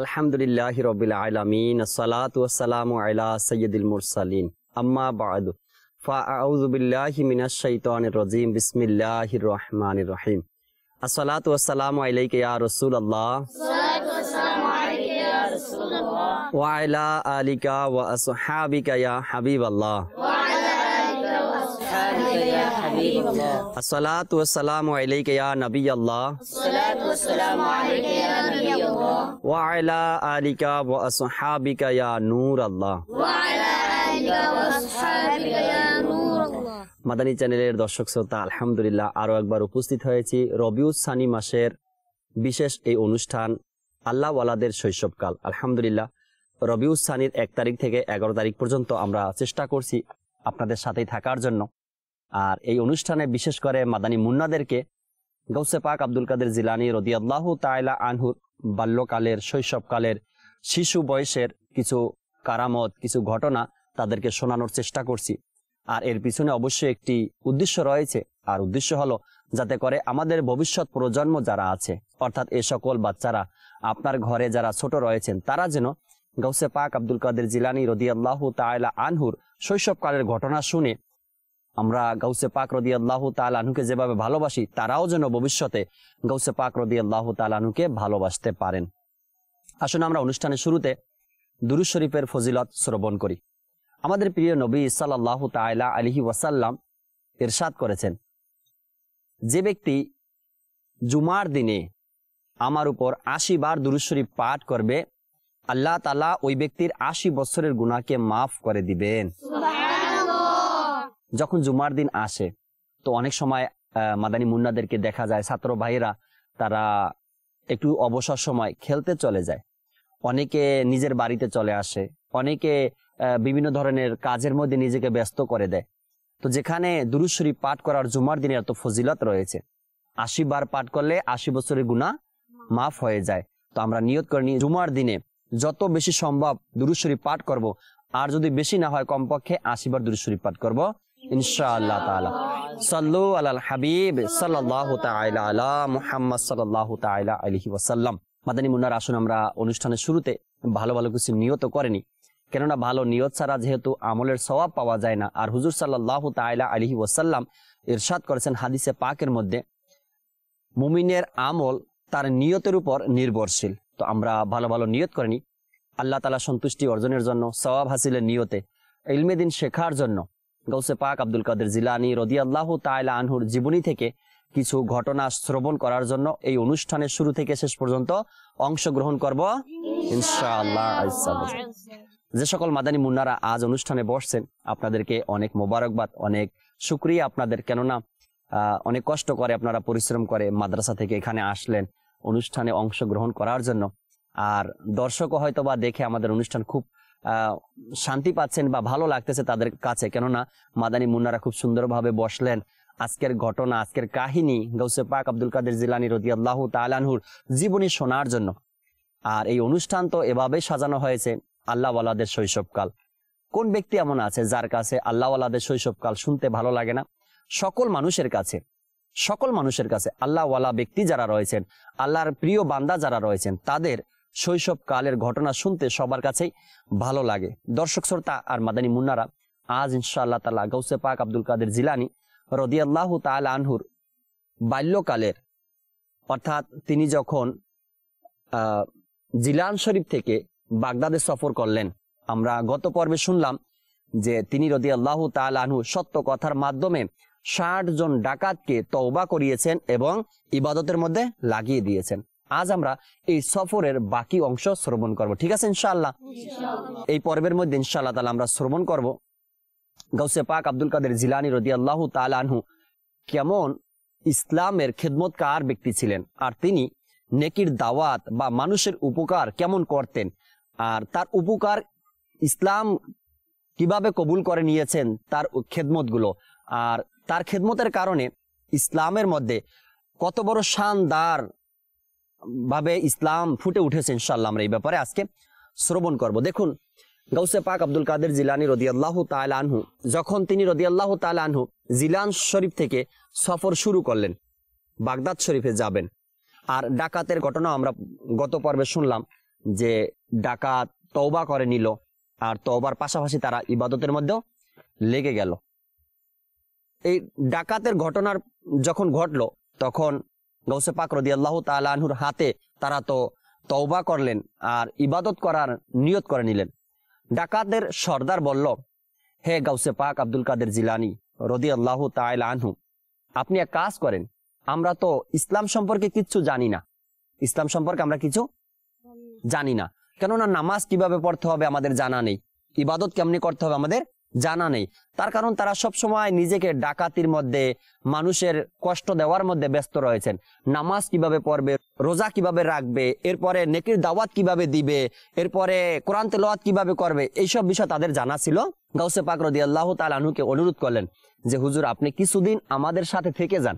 আলহামদুলিল্লাহ রবিল আলমিন সালাত ওসালাম আলা সৈয়দুল মুরসালিন আম্মা বাদ ফাউজুবিল্লাহি মিনাশ শাইতানির রাজিম বিসমিল্লাহির রহমানির রহিম আসসালাত ওয়াসসালাম আলাইকা ইয়া রাসূলুল্লাহ ওয়া আলা আলিকা ওয়া আসহাবিকা ইয়া হাবিবাল্লাহ الصلاة والسلام عليك يا نبي الله الصلاة والسلام عليك يا ওয়াইলা আলিকা মাদানী চ্যানেলের দর্শক শ্রোতা আলহামদুলিল্লাহ আরো একবার উপস্থিত হয়েছি রবিউস সানি মাসের বিশেষ এই অনুষ্ঠান আল্লাহ ওয়ালাদের শৈশবকাল আলহামদুলিল্লাহ রবিউস সানির এক তারিখ থেকে এগারো তারিখ পর্যন্ত আমরা চেষ্টা করছি আপনাদের সাথেই থাকার জন্য আর এই অনুষ্ঠানে বিশেষ করে মাদানী মুন্নাদেরকে গৌসে পাক আব্দুল কাদের জিলানি রদিয়াল্লাহ তাইলা আনহুর বাল্যকালের শৈশবকালের শিশু বয়সের কিছু কারামত কিছু ঘটনা তাদেরকে শোনানোর চেষ্টা করছি আর এর পিছনে অবশ্যই একটি উদ্দেশ্য রয়েছে আর উদ্দেশ্য হলো যাতে করে আমাদের ভবিষ্যৎ প্রজন্ম যারা আছে অর্থাৎ এ সকল বাচ্চারা আপনার ঘরে যারা ছোট রয়েছেন তারা যেন গৌসে পাক আব্দুল কাদের জিলানি রদিয়াল্লাহ তাইলা আনহুর শৈশবকালের ঘটনা শুনে আমরা গৌসে পাক রদি আল্লাহ তালুকে যেভাবে ভালোবাসি তারাও যেন ভবিষ্যতে গৌসে পাক রদি আল্লাহ তালুকে ভালোবাসতে পারেন আসুন আমরা অনুষ্ঠানের শুরুতে দুরু শরীফের ফজিলত শ্রবণ করি আমাদের প্রিয় নবী সাল্লাহ তাইলা আলিহি ওয়াসাল্লাম এরশাদ করেছেন যে ব্যক্তি জুমার দিনে আমার উপর আশি বার দুরু শরীফ পাঠ করবে আল্লাহ তালা ওই ব্যক্তির আশি বছরের গুণাকে মাফ করে দিবেন যখন জুমার দিন আসে তো অনেক সময় মাদানী মুন্নাদেরকে দেখা যায় ছাত্র ভাইরা তারা একটু অবসর সময় খেলতে চলে যায় অনেকে নিজের বাড়িতে চলে আসে অনেকে বিভিন্ন ধরনের কাজের মধ্যে নিজেকে ব্যস্ত করে দেয় তো যেখানে দুরুশ্বরী পাঠ করার জুমার দিনে এত ফজিলত রয়েছে আশি বার পাঠ করলে আশি বছরের গুণা মাফ হয়ে যায় তো আমরা নিয়ত করে নিই জুমার দিনে যত বেশি সম্ভব দুরুশ্বরী পাঠ করব আর যদি বেশি না হয় কমপক্ষে আশি বার দুরুশ্বরী পাঠ করব ইনশাআল্লাহ সাল্লু হাবিব মুহাম্মদ মাদানী মুন্নার আসুন আমরা অনুষ্ঠানের শুরুতে ভালো ভালো কিছু নিয়ত করেনি কেননা ভালো নিয়ত ছাড়া যেহেতু আমলের পাওয়া যায় না আর হুজুর সাল্লাল্লাহু ইরশাদ করেছেন হাদিসে পাকের মধ্যে মুমিনের আমল তার নিয়তের উপর নির্ভরশীল তো আমরা ভালো ভালো নিয়ত করিনি আল্লাহ তালা সন্তুষ্টি অর্জনের জন্য সবাব হাসিলের নিয়তে ইলমেদিন শেখার জন্য গৌসে পাক আব্দুল কাদের জিলানি রদিয়াল্লাহ তাইলা আনহুর জীবনী থেকে কিছু ঘটনা শ্রবণ করার জন্য এই অনুষ্ঠানের শুরু থেকে শেষ পর্যন্ত অংশগ্রহণ করব ইনশাআল্লাহ যে সকল মাদানী মুন্নারা আজ অনুষ্ঠানে বসছেন আপনাদেরকে অনেক মোবারকবাদ অনেক সুক্রিয়া আপনাদের কেননা অনেক কষ্ট করে আপনারা পরিশ্রম করে মাদ্রাসা থেকে এখানে আসলেন অনুষ্ঠানে অংশগ্রহণ করার জন্য আর দর্শকও হয়তো বা দেখে আমাদের অনুষ্ঠান খুব শান্তি পাচ্ছেন বা ভালো লাগতেছে তাদের কাছে কেননা মাদানী মুন্নারা খুব সুন্দরভাবে বসলেন আজকের ঘটনা আজকের কাহিনী গৌসে পাক আব্দুল কাদের জিলানি রদি আল্লাহ তালানহুর জীবনী শোনার জন্য আর এই অনুষ্ঠান তো এভাবে সাজানো হয়েছে আল্লাহওয়ালাদের শৈশবকাল কোন ব্যক্তি এমন আছে যার কাছে আল্লাহওয়ালাদের শৈশবকাল শুনতে ভালো লাগে না সকল মানুষের কাছে সকল মানুষের কাছে আল্লাহওয়ালা ব্যক্তি যারা রয়েছেন আল্লাহর প্রিয় বান্দা যারা রয়েছেন তাদের শৈশবকালের ঘটনা শুনতে সবার কাছেই ভালো লাগে দর্শক শ্রোতা আর মাদানী মুন্নারা আজ ইনশাআল্লাহ তালা গৌসে পাক আব্দুল কাদের জিলানি রদিয়াল্লাহ তাল আনহুর বাল্যকালের অর্থাৎ তিনি যখন জিলান শরীফ থেকে বাগদাদে সফর করলেন আমরা গত পর্বে শুনলাম যে তিনি রদিয়াল্লাহ তাল আনহু সত্য কথার মাধ্যমে ষাট জন ডাকাতকে তওবা করিয়েছেন এবং ইবাদতের মধ্যে লাগিয়ে দিয়েছেন আজ আমরা এই সফরের বাকি অংশ শ্রবণ করব ঠিক আছে ইনশাআল্লাহ এই পর্বের মধ্যে ইনশাআল্লাহ তালা আমরা শ্রবণ করব গৌসে পাক আব্দুল কাদের জিলানি রদি আল্লাহ তালানহু কেমন ইসলামের খেদমতকার ব্যক্তি ছিলেন আর তিনি নেকির দাওয়াত বা মানুষের উপকার কেমন করতেন আর তার উপকার ইসলাম কিভাবে কবুল করে নিয়েছেন তার খেদমতগুলো আর তার খেদমতের কারণে ইসলামের মধ্যে কত বড় শানদার ভাবে ইসলাম ফুটে উঠেছে ইনশাল্লাহ আমরা এই ব্যাপারে আজকে শ্রবণ করব দেখুন গৌসে পাক আব্দুল কাদের জিলানি রদিয়াল্লাহ তাল আনহু যখন তিনি রদিয়াল্লাহ তাল আনহু জিলান শরীফ থেকে সফর শুরু করলেন বাগদাদ শরীফে যাবেন আর ডাকাতের ঘটনা আমরা গত পর্বে শুনলাম যে ডাকাত তওবা করে নিল আর তওবার পাশাপাশি তারা ইবাদতের মধ্যেও লেগে গেল এই ডাকাতের ঘটনার যখন ঘটল তখন গৌসে পাক রদি আল্লাহ তালাহুর হাতে তারা তো তওবা করলেন আর ইবাদত করার নিয়ত করে নিলেন ডাকাতের সর্দার বলল হে গাউসে পাক আব্দুল কাদের জিলানি রদি আল্লাহ আনহু আপনি এক কাজ করেন আমরা তো ইসলাম সম্পর্কে কিছু জানি না ইসলাম সম্পর্কে আমরা কিছু জানি না কেননা নামাজ কিভাবে পড়তে হবে আমাদের জানা নেই ইবাদত কেমনি করতে হবে আমাদের জানা নেই তার কারণ তারা সব সময় নিজেকে ডাকাতির মধ্যে মানুষের কষ্ট দেওয়ার মধ্যে ব্যস্ত রয়েছেন নামাজ কিভাবে পড়বে রোজা কিভাবে রাখবে এরপরে নেকির দাওয়াত কিভাবে দিবে এরপরে কোরআন তেলাওয়াত কিভাবে করবে এইসব বিষয় তাদের জানা ছিল গাউসে পাক রদি আল্লাহ তালুকে অনুরোধ করলেন যে হুজুর আপনি কিছুদিন আমাদের সাথে থেকে যান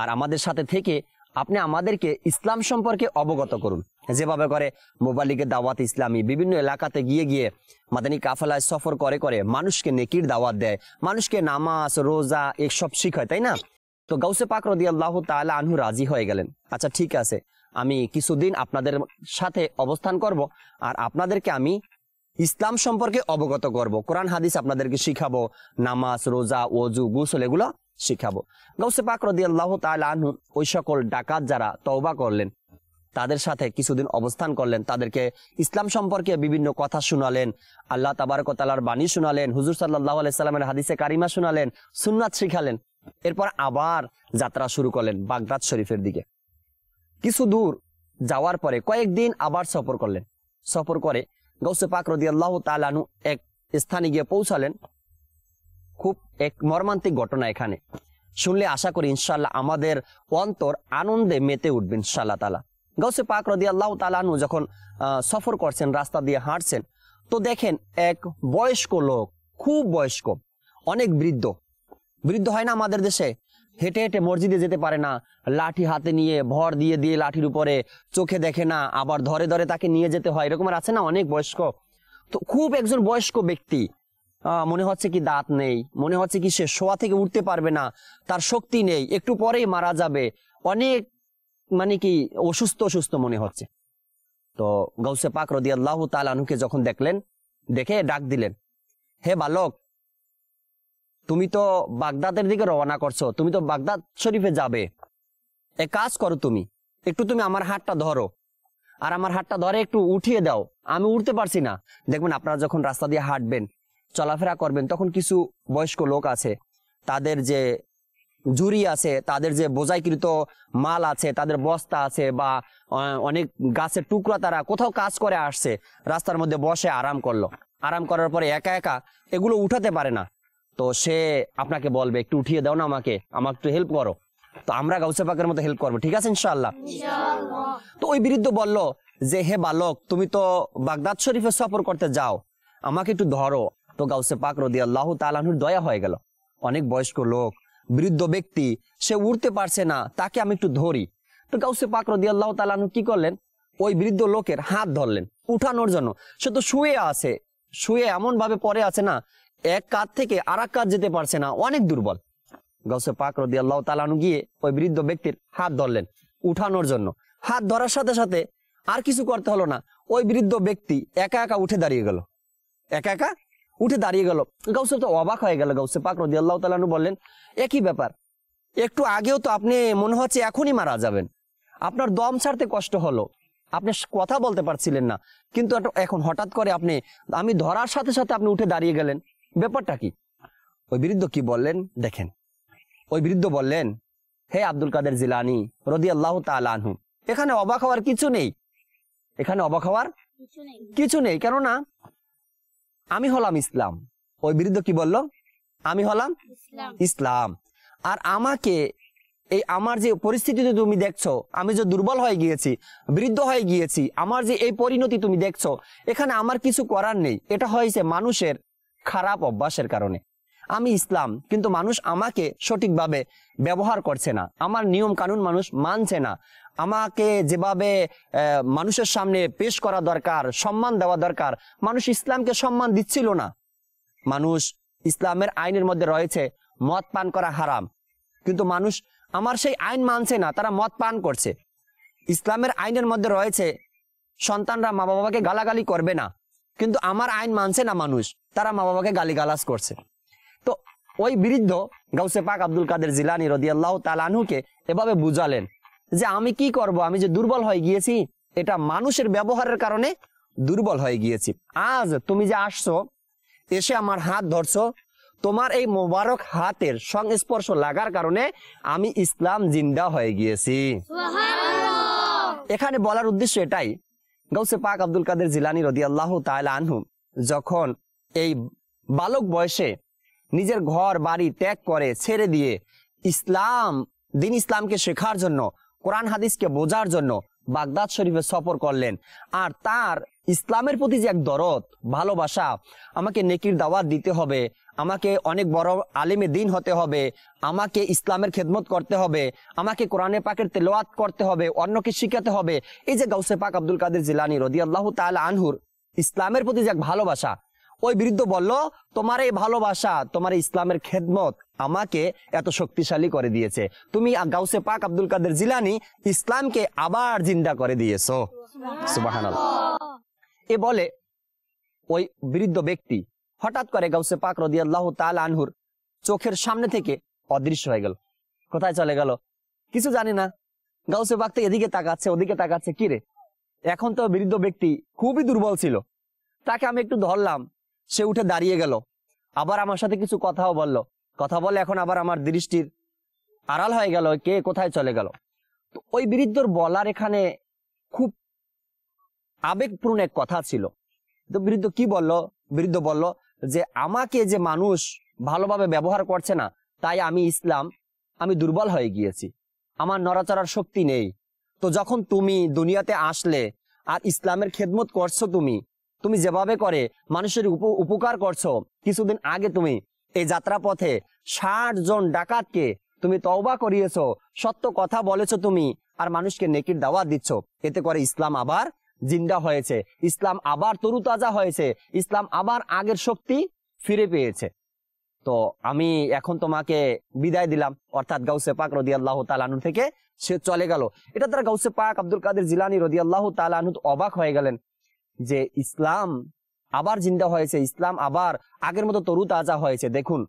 আর আমাদের সাথে থেকে আপনি আমাদেরকে ইসলাম সম্পর্কে অবগত করুন যেভাবে করে মোবালিকে দাওয়াত ইসলামী বিভিন্ন এলাকাতে গিয়ে গিয়ে মাদানী কাফালায় সফর করে করে মানুষকে নেকির দাওয়াত দেয় মানুষকে নামাজ রোজা এসব শিখায় তাই না তো গাউসে পাক রদি আল্লাহ তাহলে আনহু রাজি হয়ে গেলেন আচ্ছা ঠিক আছে আমি কিছুদিন আপনাদের সাথে অবস্থান করব আর আপনাদেরকে আমি ইসলাম সম্পর্কে অবগত করব কোরআন হাদিস আপনাদেরকে শিখাবো নামাজ রোজা ওজু গুসল এগুলো শিখাবো গৌসে পাক রদি আল্লাহ তালু ওই সকল ডাকাত যারা তওবা করলেন তাদের সাথে কিছুদিন অবস্থান করলেন তাদেরকে ইসলাম সম্পর্কে বিভিন্ন কথা শুনালেন আল্লাহ তাবারকতালার বাণী শুনালেন হুজুর সাল্লাহ আলাইস্লামের হাদিসে কারিমা শুনালেন সুননাথ শিখালেন এরপর আবার যাত্রা শুরু করলেন বাগদাদ শরীফের দিকে কিছু দূর যাওয়ার পরে কয়েকদিন আবার সফর করলেন সফর করে গৌসে পাক রদি আল্লাহ তালানু এক স্থানে গিয়ে পৌঁছালেন খুব এক মর্মান্তিক ঘটনা এখানে শুনলে আশা করি ইনশাল্লাহ আমাদের অন্তর আনন্দে মেতে উঠবে ইনশাল্লাহ তালা গৌসে পাক রদি আল্লাহ তালানু যখন সফর করছেন রাস্তা দিয়ে হাঁটছেন তো দেখেন এক বয়স্ক লোক খুব বয়স্ক অনেক বৃদ্ধ বৃদ্ধ হয় না আমাদের দেশে হেঁটে হেঁটে মসজিদে যেতে পারে না লাঠি হাতে নিয়ে ভর দিয়ে দিয়ে লাঠির উপরে চোখে দেখে না আবার ধরে ধরে তাকে নিয়ে যেতে হয় এরকমের আছে না অনেক বয়স্ক তো খুব একজন বয়স্ক ব্যক্তি মনে হচ্ছে কি দাঁত নেই মনে হচ্ছে কি সে শোয়া থেকে উঠতে পারবে না তার শক্তি নেই একটু পরেই মারা যাবে অনেক মানে কি অসুস্থ অসুস্থ মনে হচ্ছে তো গৌসে পাক রদি আল্লাহ তালুকে যখন দেখলেন দেখে ডাক দিলেন হে বালক তুমি তো বাগদাদের দিকে রওনা করছো তুমি তো বাগদাদ শরীফে যাবে এ কাজ করো তুমি একটু তুমি আমার হাতটা ধরো আর আমার হাতটা ধরে একটু উঠিয়ে দাও আমি উঠতে পারছি না দেখবেন আপনারা যখন রাস্তা দিয়ে হাঁটবেন চলাফেরা করবেন তখন কিছু বয়স্ক লোক আছে তাদের যে জুরি আছে তাদের যে বোঝাইকৃত মাল আছে তাদের বস্তা আছে বা অনেক গাছের টুকরা তারা কোথাও কাজ করে আসছে রাস্তার মধ্যে বসে আরাম করলো আরাম করার পরে একা একা এগুলো উঠাতে পারে না তো সে আপনাকে বলবে একটু উঠিয়ে দাও না আমাকে আমাকে একটু হেল্প করো তো আমরা গাউসে পাকের মতো হেল্প করবো ঠিক আছে ইনশাল্লাহ তো ওই বিরুদ্ধ বলল যে হে বালক তুমি তো বাগদাদ শরীফে সফর করতে যাও আমাকে একটু ধরো তো গাউসে পাক রদি আল্লাহ তালাহুর দয়া হয়ে গেল অনেক বয়স্ক লোক বৃদ্ধ ব্যক্তি সে উড়তে পারছে না তাকে আমি একটু ধরি তো গাউসে পাক রদি আল্লাহ তালাহু কি করলেন ওই বৃদ্ধ লোকের হাত ধরলেন উঠানোর জন্য সে তো শুয়ে আছে শুয়ে এমন ভাবে পরে আছে না এক কাত থেকে আর এক যেতে পারছে না অনেক দুর্বল গাউসে পাক রদি আল্লাহ তালানু গিয়ে ওই বৃদ্ধ ব্যক্তির হাত ধরলেন উঠানোর জন্য হাত ধরার সাথে সাথে আর কিছু করতে হলো না ওই বৃদ্ধ ব্যক্তি একা একা উঠে দাঁড়িয়ে গেল একা একা উঠে দাঁড়িয়ে গেল গাউসে তো অবাক হয়ে গেল গাউসে পাক রদি আল্লাহ তালু বললেন একই ব্যাপার একটু আগেও তো আপনি মনে হচ্ছে এখনই মারা যাবেন আপনার দম ছাড়তে কষ্ট হলো আপনি কথা বলতে পারছিলেন না কিন্তু এখন হঠাৎ করে আপনি আমি ধরার সাথে সাথে আপনি উঠে দাঁড়িয়ে গেলেন ব্যাপারটা কি ওই বিরুদ্ধ কি বললেন দেখেন ওই বিরুদ্ধ বললেন হে আব্দুল কাদের জিলানি রদি আল্লাহ তালু এখানে অবাক হওয়ার কিছু নেই এখানে অবাক হওয়ার কিছু নেই কেননা আমি হলাম ইসলাম ওই বিরুদ্ধ কি বলল আমি হলাম ইসলাম আর আমাকে এই আমার যে পরিস্থিতিতে তুমি দেখছো আমি যে দুর্বল হয়ে গিয়েছি বৃদ্ধ হয়ে গিয়েছি আমার যে এই পরিণতি তুমি দেখছো এখানে আমার কিছু করার নেই এটা হয়েছে মানুষের খারাপ অভ্যাসের কারণে আমি ইসলাম কিন্তু মানুষ আমাকে সঠিকভাবে ব্যবহার করছে না আমার নিয়ম কানুন মানুষ মানছে না আমাকে যেভাবে মানুষের সামনে পেশ করা দরকার সম্মান দেওয়া দরকার মানুষ ইসলামকে সম্মান দিচ্ছিল না মানুষ ইসলামের আইনের মধ্যে রয়েছে মদ পান করা হারাম কিন্তু মানুষ আমার সেই আইন মানছে না তারা মদ পান করছে ইসলামের আইনের মধ্যে রয়েছে সন্তানরা মা বাবাকে গালাগালি করবে না কিন্তু আমার আইন মানছে না মানুষ তারা মা বাবাকে গালিগালাজ করছে ওই বৃদ্ধ গাউসে পাক আব্দুল কাদের জিলানি রদিয়াল্লাহ তালানহুকে এভাবে বুঝালেন যে আমি কি করব আমি যে দুর্বল হয়ে গিয়েছি এটা মানুষের ব্যবহারের কারণে দুর্বল হয়ে গিয়েছি আজ তুমি যে আসছো এসে আমার হাত ধরছো তোমার এই মোবারক হাতের সংস্পর্শ লাগার কারণে আমি ইসলাম জিন্দা হয়ে গিয়েছি এখানে বলার উদ্দেশ্য এটাই গৌসে পাক আব্দুল কাদের জিলানি রদি আল্লাহ তাহলে আনহু যখন এই বালক বয়সে নিজের ঘর বাড়ি ত্যাগ করে ছেড়ে দিয়ে ইসলাম দিন ইসলামকে শেখার জন্য কোরআন হাদিসকে বোঝার জন্য বাগদাদ শরীফে সফর করলেন আর তার ইসলামের প্রতি যে এক দরদ ভালোবাসা আমাকে নেকির দাওয়াত দিতে হবে আমাকে অনেক বড় আলেমে দিন হতে হবে আমাকে ইসলামের খেদমত করতে হবে আমাকে কোরআনে পাকের তেলোয়াত করতে হবে অন্যকে শিখাতে হবে এই যে গাউসে পাক আব্দুল কাদের জিলানি রদি আল্লাহ তাল আনহুর ইসলামের প্রতি যে এক ভালোবাসা ওই বৃদ্ধ বলল তোমার এই ভালোবাসা তোমার ইসলামের খেদমত আমাকে এত শক্তিশালী করে দিয়েছে তুমি গাউসে পাক আব্দুল কাদের জিলানি ইসলামকে আবার জিন্দা করে দিয়েছ সুবাহান এ বলে ওই বৃদ্ধ ব্যক্তি হঠাৎ করে গাউসে পাক রদিয়াল্লাহ তাল আনহুর চোখের সামনে থেকে অদৃশ্য হয়ে গেল কোথায় চলে গেল কিছু জানি না গাউসে পাক তো এদিকে তাকাচ্ছে ওদিকে তাকাচ্ছে কিরে এখন তো বৃদ্ধ ব্যক্তি খুবই দুর্বল ছিল তাকে আমি একটু ধরলাম সে উঠে দাঁড়িয়ে গেল আবার আমার সাথে কিছু কথাও বলল কথা বলে এখন আবার আমার দৃষ্টির আড়াল হয়ে গেল কে কোথায় চলে গেল তো ওই বৃদ্ধর বলার এখানে খুব আবেগপূর্ণ এক কথা ছিল তো বৃদ্ধ কি বলল বৃদ্ধ বলল যে আমাকে যে মানুষ ভালোভাবে ব্যবহার করছে না তাই আমি ইসলাম আমি দুর্বল হয়ে গিয়েছি আমার নড়াচড়ার শক্তি নেই তো যখন তুমি দুনিয়াতে আসলে আর ইসলামের খেদমত করছো তুমি তুমি যেভাবে করে মানুষের উপকার করছো কিছুদিন আগে তুমি এই যাত্রা পথে ষাট জন ডাকাতকে তুমি তওবা করিয়েছ সত্য কথা বলেছ তুমি আর মানুষকে নেকির দাওয়াত দিচ্ছ এতে করে ইসলাম আবার জিন্দা হয়েছে ইসলাম আবার তরুতাজা হয়েছে ইসলাম আবার আগের শক্তি ফিরে পেয়েছে তো আমি এখন তোমাকে বিদায় দিলাম অর্থাৎ গাউসে পাক রদি আল্লাহ তালানু থেকে সে চলে গেল এটা তারা গাউসে পাক আব্দুল কাদের জিলানি রদি আল্লাহ তালানু অবাক হয়ে গেলেন যে ইসলাম আবার জিন্দা হয়েছে ইসলাম আবার আগের মতো তরু তাজা হয়েছে দেখুন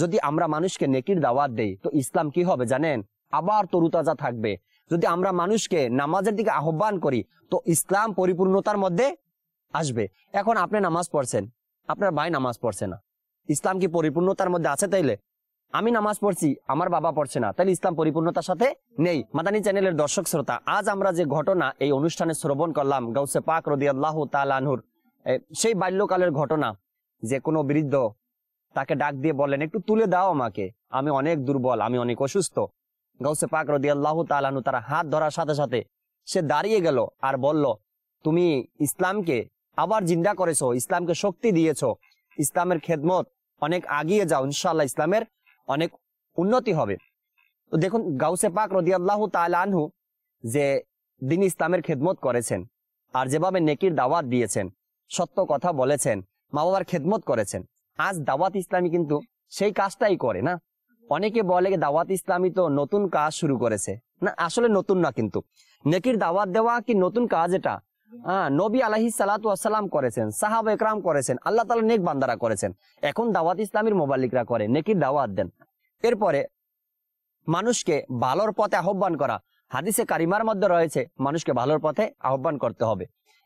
যদি আমরা মানুষকে নেকির দাওয়াত দেই তো ইসলাম কি হবে জানেন আবার তরু তাজা থাকবে যদি আমরা মানুষকে নামাজের দিকে আহ্বান করি তো ইসলাম পরিপূর্ণতার মধ্যে আসবে এখন আপনি নামাজ পড়ছেন আপনার ভাই নামাজ পড়ছে না ইসলাম কি পরিপূর্ণতার মধ্যে আছে তাইলে আমি নামাজ পড়ছি আমার বাবা পড়ছে না তাহলে ইসলাম পরিপূর্ণতার সাথে নেই মাদানী চ্যানেলের দর্শক শ্রোতা আজ আমরা যে ঘটনা এই অনুষ্ঠানে শ্রবণ করলাম গাউসে পাক রদি আল্লাহ তালানহুর সেই বাল্যকালের ঘটনা যে কোনো বৃদ্ধ তাকে ডাক দিয়ে বললেন একটু তুলে দাও আমাকে আমি অনেক দুর্বল আমি অনেক অসুস্থ গাউসে পাক রদি আল্লাহ তালানহু তার হাত ধরার সাথে সাথে সে দাঁড়িয়ে গেল আর বলল তুমি ইসলামকে আবার জিন্দা করেছো ইসলামকে শক্তি দিয়েছ ইসলামের খেদমত অনেক আগিয়ে যাও ইনশাল্লাহ ইসলামের অনেক উন্নতি হবে তো দেখুন গাউসে পাক রদিয়াল্লাহ তালানহু যে দিন ইসলামের খেদমত করেছেন আর যেভাবে নেকির দাওয়াত দিয়েছেন সত্য কথা বলেছেন মা বাবার খেদমত করেছেন আজ দাওয়াত ইসলামী কিন্তু সেই কাজটাই করে না অনেকে বলে দাওয়াত ইসলামী তো নতুন কাজ শুরু করেছে না আসলে নতুন না কিন্তু নেকির দাওয়াত দেওয়া কি নতুন কাজ এটা হ্যাঁ, নবী আলহি সালাতাম করেছেন সাহাব একরাম করেছেন আল্লাহ তালা নেক বান্দারা করেছেন এখন দাওয়াত ইসলামের মোবালিকরা করে নেকির দাওয়াত দেন এরপরে মানুষকে ভালোর পথে আহ্বান করা হাদিসে কারিমার মধ্যে রয়েছে মানুষকে ভালোর পথে আহ্বান করতে হবে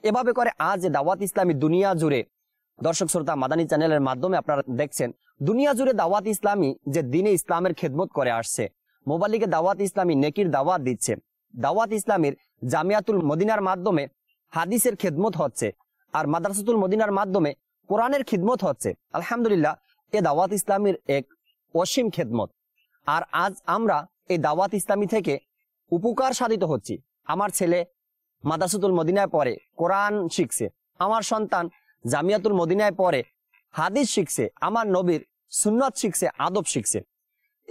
এভাবে করে আজ দাওয়াত ইসলামী দুনিয়া জুড়ে দর্শক শ্রোতা মাদানী চ্যানেলের মাধ্যমে আপনারা দেখছেন দুনিয়া জুড়ে দাওয়াত ইসলামী যে দিনে ইসলামের খেদমত করে আসছে মোবালিকে দাওয়াত ইসলামী নেকির দাওয়াত দিচ্ছে দাওয়াত ইসলামের জামিয়াতুল মদিনার মাধ্যমে হাদিসের খেদমত হচ্ছে আর মাদ্রাসাতুল মদিনার মাধ্যমে কোরআনের খিদমত হচ্ছে আলহামদুলিল্লাহ এ দাওয়াত ইসলামের এক অসীম খেদমত আর আজ আমরা এই দাওয়াত ইসলামী থেকে উপকার সাধিত হচ্ছি আমার ছেলে মাদাসুতুল মদিনায় পরে কোরআন শিখছে আমার সন্তান জামিয়াতুল মদিনায় পরে হাদিস শিখছে আমার নবীর সুন্নত শিখছে আদব শিখছে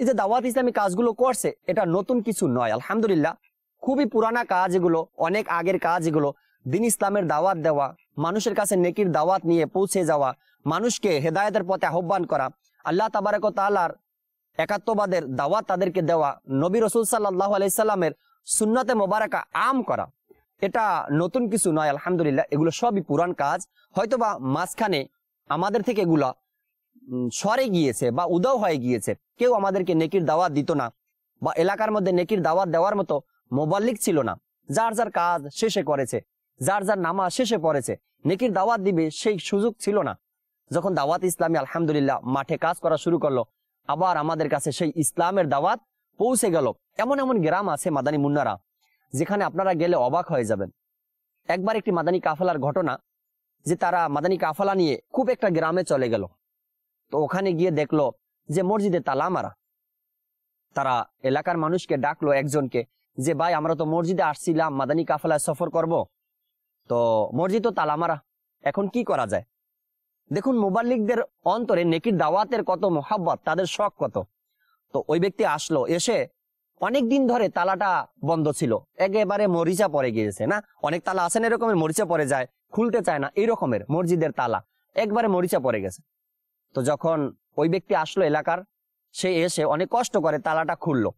এই যে দাওয়াত ইসলামী কাজগুলো করছে এটা নতুন কিছু নয় আলহামদুলিল্লাহ খুবই পুরানা কাজ এগুলো অনেক আগের কাজ এগুলো দিন ইসলামের দাওয়াত দেওয়া মানুষের কাছে নেকির দাওয়াত নিয়ে পৌঁছে যাওয়া মানুষকে হেদায়তের পথে আহ্বান করা আল্লাহ তাবারক তালার একাত্মবাদের দাওয়াত তাদেরকে দেওয়া নবী রসুল সাল্লাহ আলাইসাল্লামের সুন্নাতে মোবারকা আম করা এটা নতুন কিছু নয় আলহামদুলিল্লাহ এগুলো সবই পুরান কাজ হয়তোবা মাঝখানে আমাদের থেকে এগুলো সরে গিয়েছে বা উদাও হয়ে গিয়েছে কেউ আমাদেরকে নেকির দাওয়াত দিত না বা এলাকার মধ্যে নেকির দাওয়াত দেওয়ার মতো মোবাল্লিক ছিল না যার যার কাজ শেষে করেছে যার যার নামা শেষে পড়েছে নেকির দাওয়াত দিবে সেই সুযোগ ছিল না যখন দাওয়াত ইসলামী আলহামদুলিল্লাহ মাঠে কাজ করা শুরু করলো আবার আমাদের কাছে সেই ইসলামের দাওয়াত পৌঁছে গেল এমন এমন গ্রাম আছে মাদানী মুন্নারা যেখানে আপনারা গেলে অবাক হয়ে যাবেন একবার একটি মাদানী কাফালার ঘটনা যে তারা মাদানী কাফালা নিয়ে খুব একটা গ্রামে চলে গেল তো ওখানে গিয়ে দেখলো যে মসজিদে তালা মারা তারা এলাকার মানুষকে ডাকলো একজনকে যে ভাই আমরা তো মসজিদে আসছিলাম মাদানী কাফালায় সফর করব। তো মসজিদ ও তালামারা এখন কি করা যায় দেখুন মোবাল্লিকদের অন্তরে নেকির দাওয়াতের কত মোহাব্বত তাদের শখ কত তো ওই ব্যক্তি আসলো এসে অনেক দিন ধরে তালাটা বন্ধ ছিল একেবারে মরিচা পরে গিয়েছে না অনেক তালা আছেন এরকমের মরিচা পরে যায় খুলতে চায় না এই মসজিদের তালা একবারে মরিচা পরে গেছে তো যখন ওই ব্যক্তি আসলো এলাকার সে এসে অনেক কষ্ট করে তালাটা খুললো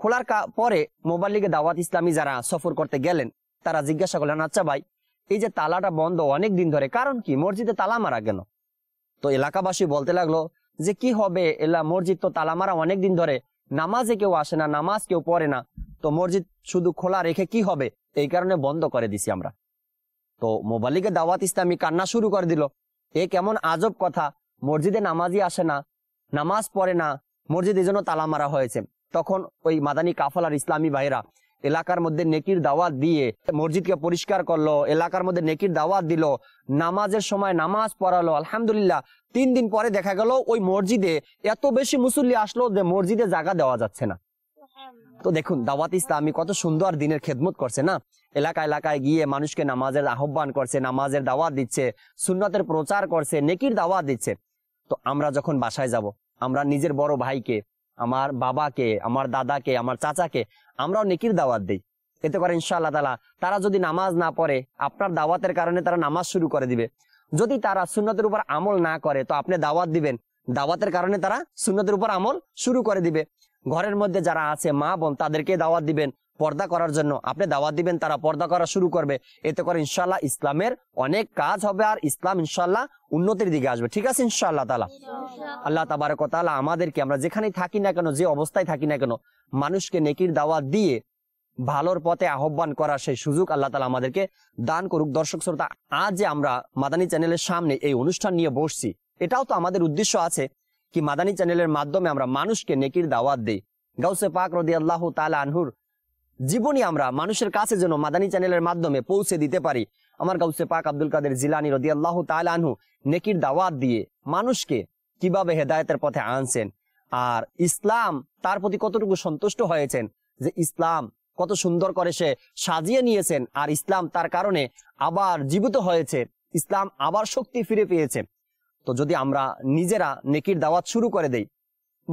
খোলার পরে মোবাল্লিগে দাওয়াত ইসলামী যারা সফর করতে গেলেন তারা জিজ্ঞাসা করলেন আচ্ছা ভাই এই যে তালাটা বন্ধ অনেক দিন ধরে কারণ কি মসজিদে তালা মারা কেন তো এলাকাবাসী বলতে লাগলো যে কি হবে এলা মসজিদ তো তালা মারা অনেক দিন ধরে নামাজে কেউ আসে না নামাজ কেউ পড়ে না তো মসজিদ শুধু খোলা রেখে কি হবে এই কারণে বন্ধ করে দিছি আমরা তো মোবালিকে দাওয়াত ইসলামী কান্না শুরু করে দিল এ কেমন আজব কথা মসজিদে নামাজই আসে না নামাজ পড়ে না মসজিদ এই জন্য তালা মারা হয়েছে তখন ওই মাদানী কাফলার ইসলামী ভাইরা এলাকার মধ্যে নেকির দাওয়াত দিয়ে মসজিদকে পরিষ্কার করলো এলাকার মধ্যে নেকির দাওয়াত দিল নামাজের সময় নামাজ পড়ালো আলহামদুলিল্লাহ তিন দিন পরে দেখা গেল ওই মসজিদে এত বেশি মুসল্লি আসলো যে মসজিদে জায়গা দেওয়া যাচ্ছে না তো দেখুন দাওয়াত ইসলামী কত সুন্দর দিনের খেদমত করছে না এলাকা এলাকায় গিয়ে মানুষকে নামাজের আহ্বান করছে নামাজের দাওয়াত দিচ্ছে সুন্নতের প্রচার করছে নেকির দাওয়াত দিচ্ছে তো আমরা যখন বাসায় যাব আমরা নিজের বড় ভাইকে আমার বাবাকে আমার দাদাকে আমার চাচাকে আমরাও নেকির দাওয়াত দিই এতে করে ইনশাআল্লাহ তালা তারা যদি নামাজ না পড়ে আপনার দাওয়াতের কারণে তারা নামাজ শুরু করে দিবে যদি তারা সুন্নতের উপর আমল না করে তো আপনি দাওয়াত দিবেন দাওয়াতের কারণে তারা সুন্নতের উপর আমল শুরু করে দিবে ঘরের মধ্যে যারা আছে মা বোন তাদেরকে দাওয়াত দিবেন পর্দা করার জন্য আপনি দাওয়াত দিবেন তারা পর্দা করা শুরু করবে এতে করে ইনশাল্লাহ ইসলামের অনেক কাজ হবে আর ইসলাম ইনশাল্লাহ উন্নতির দিকে আসবে ঠিক আছে ইনশাআল্লাহ তালা আল্লাহ তাবারক তালা আমাদেরকে আমরা যেখানেই থাকি না কেন যে অবস্থায় থাকি না কেন মানুষকে নেকির দাওয়াত দিয়ে ভালোর পথে আহ্বান করার সেই সুযোগ আল্লাহ তালা আমাদেরকে দান করুক দর্শক শ্রোতা আজ যে আমরা মাদানী চ্যানেলের সামনে এই অনুষ্ঠান নিয়ে বসছি এটাও তো আমাদের উদ্দেশ্য আছে কি মাদানী চ্যানেলের মাধ্যমে আমরা মানুষকে নেকির দাওয়াত দিই গাউসে পাক রদি আল্লাহ তালা আনহুর জীবনই আমরা মানুষের কাছে যেন মাদানী চ্যানেলের মাধ্যমে পৌঁছে দিতে পারি আমার কাউসে পাক আব্দুল কাদের জিলানি রদি আল্লাহ তালানহু নেকির দাওয়াত দিয়ে মানুষকে কিভাবে হেদায়তের পথে আনছেন আর ইসলাম তার প্রতি কতটুকু সন্তুষ্ট হয়েছেন যে ইসলাম কত সুন্দর করে সে সাজিয়ে নিয়েছেন আর ইসলাম তার কারণে আবার জীবিত হয়েছে ইসলাম আবার শক্তি ফিরে পেয়েছে তো যদি আমরা নিজেরা নেকির দাওয়াত শুরু করে দেই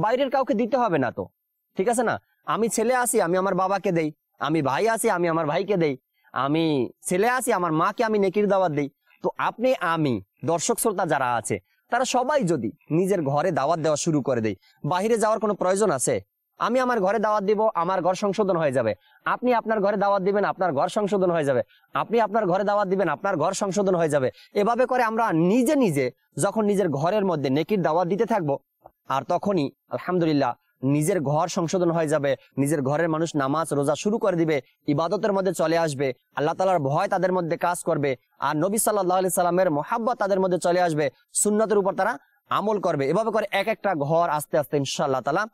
বাইরের কাউকে দিতে হবে না তো ঠিক আছে না আমি ছেলে আসি আমি আমার বাবাকে দেই আমি ভাই আসি আমি আমার ভাইকে দেই আমি ছেলে আসি আমার মাকে আমি নেকির দাওয়াত দিই তো আপনি আমি দর্শক শ্রোতা যারা আছে তারা সবাই যদি নিজের ঘরে দাওয়াত দেওয়া শুরু করে দেয় বাহিরে যাওয়ার কোনো প্রয়োজন আছে আমি আমার ঘরে দাওয়াত দিব আমার ঘর সংশোধন হয়ে যাবে আপনি আপনার ঘরে দাওয়াত দিবেন আপনার ঘর সংশোধন হয়ে যাবে আপনি আপনার ঘরে দাওয়াত দিবেন আপনার ঘর সংশোধন হয়ে যাবে এভাবে করে আমরা নিজে নিজে যখন নিজের ঘরের মধ্যে নেকির দাওয়াত দিতে থাকবো আর তখনই আলহামদুলিল্লাহ নিজের ঘর সংশোধন হয়ে যাবে নিজের ঘরের মানুষ নামাজ রোজা শুরু করে দিবে ইবাদতের মধ্যে চলে আসবে আল্লাহ তালার ভয় তাদের মধ্যে কাজ করবে আর নবী সাল্লাহ আলি সাল্লামের মহাব্বত তাদের মধ্যে চলে আসবে সুন্নতের উপর তারা আমল করবে এভাবে করে এক একটা ঘর আস্তে আস্তে ইনশাল্লাহ তালা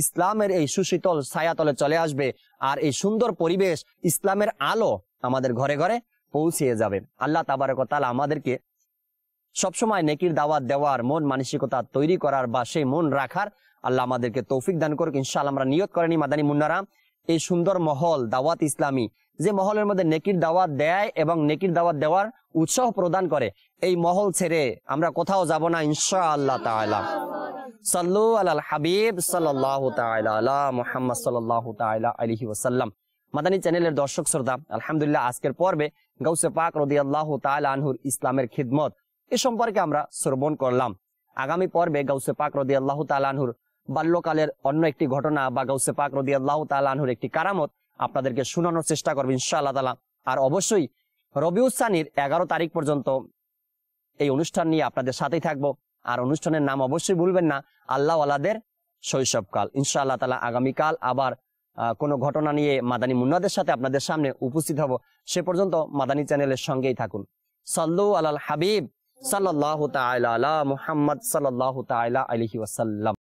ইসলামের এই সুশীতল ছায়াতলে চলে আসবে আর এই সুন্দর পরিবেশ ইসলামের আলো আমাদের ঘরে ঘরে পৌঁছিয়ে যাবে আল্লাহ তাবারকতাল আমাদেরকে সবসময় নেকির দাওয়াত দেওয়ার মন মানসিকতা তৈরি করার বা সেই মন রাখার আল্লাহ আমাদেরকে তৌফিক দান করুক ইনশাল আমরা নিয়ত করেনি মাদানী মুন্নারা এই সুন্দর মহল দাওয়াত ইসলামী যে মহলের মধ্যে নেকির দাওয়াত দেয় এবং নেকির দাওয়াত দেওয়ার উৎসাহ প্রদান করে এই মহল ছেড়ে আমরা কোথাও যাব না ইনশা আল্লাহ তালা সাল্লু হাবিব মাদানী চ্যানেলের দর্শক আলহামদুলিল্লাহ আজকের পর্বে গৌসে পাক রদি আল্লাহ আনহুর ইসলামের খিদমত এ সম্পর্কে আমরা শ্রবণ করলাম আগামী পর্বে গৌসে পাক রদি আল্লাহ আনহুর বাল্যকালের অন্য একটি ঘটনা বা গৌসে পাক রদি আল্লাহ তালাহুর একটি কারামত আপনাদেরকে শোনানোর চেষ্টা করবো ইনশাআল্লাহ তালা আর অবশ্যই রবিউসানির এগারো তারিখ পর্যন্ত এই অনুষ্ঠান নিয়ে আপনাদের সাথেই থাকব আর অনুষ্ঠানের নাম অবশ্যই ভুলবেন না আল্লাহ আল্লাহদের শৈশবকাল ইনশাআল্লাহ তালা আগামীকাল আবার কোনো ঘটনা নিয়ে মাদানী মুন্নাদের সাথে আপনাদের সামনে উপস্থিত হব সে পর্যন্ত মাদানী চ্যানেলের সঙ্গেই থাকুন সাল্লু আলাল হাবিব সাল্লাহ তাইলা মুহাম্মদ সাল্লাহ তাইলা আলহি ওসাল্লাম